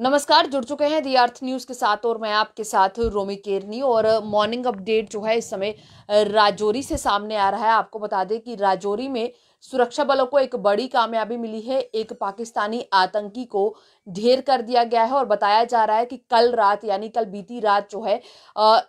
नमस्कार जुड़ चुके हैं दी अर्थ न्यूज़ के साथ और मैं आपके साथ रोमी केरनी और मॉर्निंग अपडेट जो है इस समय राजौरी से सामने आ रहा है आपको बता दें कि राजौरी में सुरक्षा बलों को एक बड़ी कामयाबी मिली है एक पाकिस्तानी आतंकी को ढेर कर दिया गया है और बताया जा रहा है कि कल रात यानी कल बीती रात जो है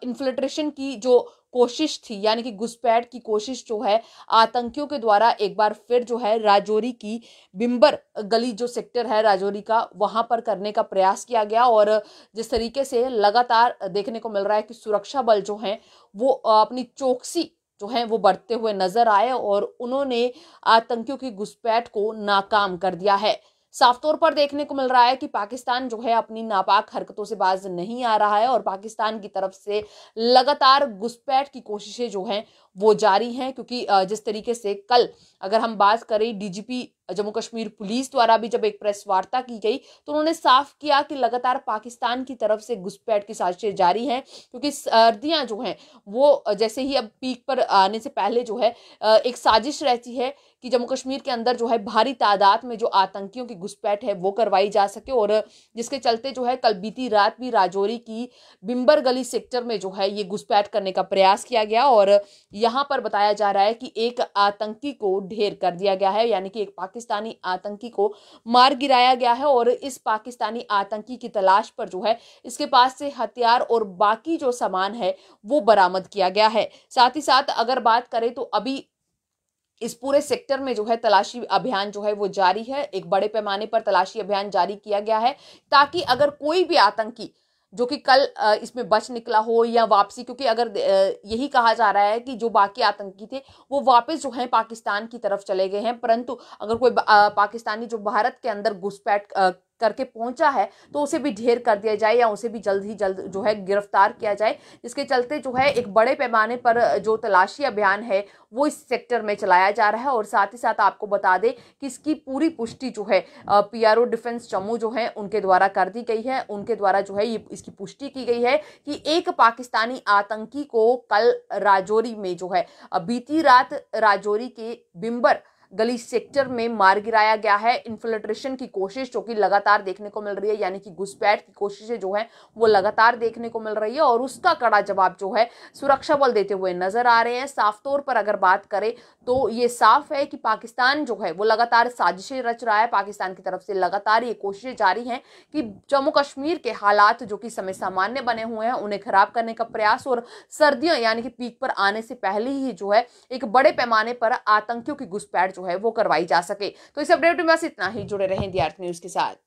इन्फिल्ट्रेशन की जो कोशिश थी यानी कि घुसपैठ की कोशिश जो है आतंकियों के द्वारा एक बार फिर जो है राजौरी की बिम्बर गली जो सेक्टर है राजौरी का वहाँ पर करने का प्रयास किया गया और जिस तरीके से लगातार देखने को मिल रहा है कि सुरक्षा बल जो हैं वो अपनी चौकसी जो हैं वो बढ़ते हुए नजर आए और उन्होंने आतंकियों की घुसपैठ को नाकाम कर दिया है साफ तौर पर देखने को मिल रहा है कि पाकिस्तान जो है अपनी नापाक हरकतों से बाज नहीं आ रहा है और पाकिस्तान की तरफ से लगातार घुसपैठ की कोशिशें जो हैं वो जारी हैं क्योंकि जिस तरीके से कल अगर हम बात करें डीजीपी जम्मू कश्मीर पुलिस द्वारा भी जब एक प्रेस वार्ता की गई तो उन्होंने साफ किया कि लगातार पाकिस्तान की तरफ से घुसपैठ की साजिशें जारी हैं क्योंकि सर्दियां जो हैं वो जैसे ही अब पीक पर आने से पहले जो है एक साजिश रहती है कि जम्मू कश्मीर के अंदर जो है भारी तादाद में जो आतंकियों की घुसपैठ है वो करवाई जा सके और जिसके चलते जो है कल बीती रात भी राजौरी की बिम्बर गली सेक्टर में जो है ये घुसपैठ करने का प्रयास किया गया और यहाँ पर बताया जा रहा है कि एक आतंकी को ढेर कर दिया गया है यानी कि एक पाकिस्तानी आतंकी को मार गिराया गया है और इस पाकिस्तानी आतंकी की तलाश पर जो है इसके पास से हथियार और बाकी जो सामान है वो बरामद किया गया है साथ ही साथ अगर बात करें तो अभी इस पूरे सेक्टर में जो है तलाशी अभियान जो है वो जारी है एक बड़े पैमाने पर तलाशी अभियान जारी किया गया है ताकि अगर कोई भी आतंकी जो कि कल इसमें बच निकला हो या वापसी क्योंकि अगर यही कहा जा रहा है कि जो बाकी आतंकी थे वो वापस जो है पाकिस्तान की तरफ चले गए हैं परंतु अगर कोई पाकिस्तानी जो भारत के अंदर घुसपैठ करके पहुंचा है तो उसे भी ढेर कर दिया जाए या उसे भी जल्द ही जल्द जो है गिरफ्तार किया जाए जिसके चलते जो है एक बड़े पैमाने पर जो तलाशी अभियान है वो इस सेक्टर में चलाया जा रहा है और साथ ही साथ आपको बता दें कि इसकी पूरी पुष्टि जो है पीआरओ डिफेंस चमू जो है उनके द्वारा कर दी गई है उनके द्वारा जो है ये इसकी पुष्टि की गई है कि एक पाकिस्तानी आतंकी को कल राजौरी में जो है बीती रात राजौरी के बिम्बर गली सेक्टर में मार गिराया गया है इन्फिल्ट्रेशन की कोशिश जो कि लगातार देखने को मिल रही है यानी कि घुसपैठ की कोशिशें जो है वो लगातार देखने को मिल रही है और उसका कड़ा जवाब जो है सुरक्षा बल देते हुए नजर आ रहे हैं साफ तौर पर अगर बात करें तो ये साफ है कि पाकिस्तान जो है वो लगातार साजिशें रच रहा है पाकिस्तान की तरफ से लगातार ये कोशिशें जारी हैं कि जम्मू कश्मीर के हालात जो कि समय सामान्य बने हुए हैं उन्हें खराब करने का प्रयास और सर्दियों यानी कि पीक पर आने से पहले ही जो है एक बड़े पैमाने पर आतंकियों की घुसपैठ जो जो है वो करवाई जा सके तो इस अपडेट में बस इतना ही जुड़े रहें दी न्यूज़ के साथ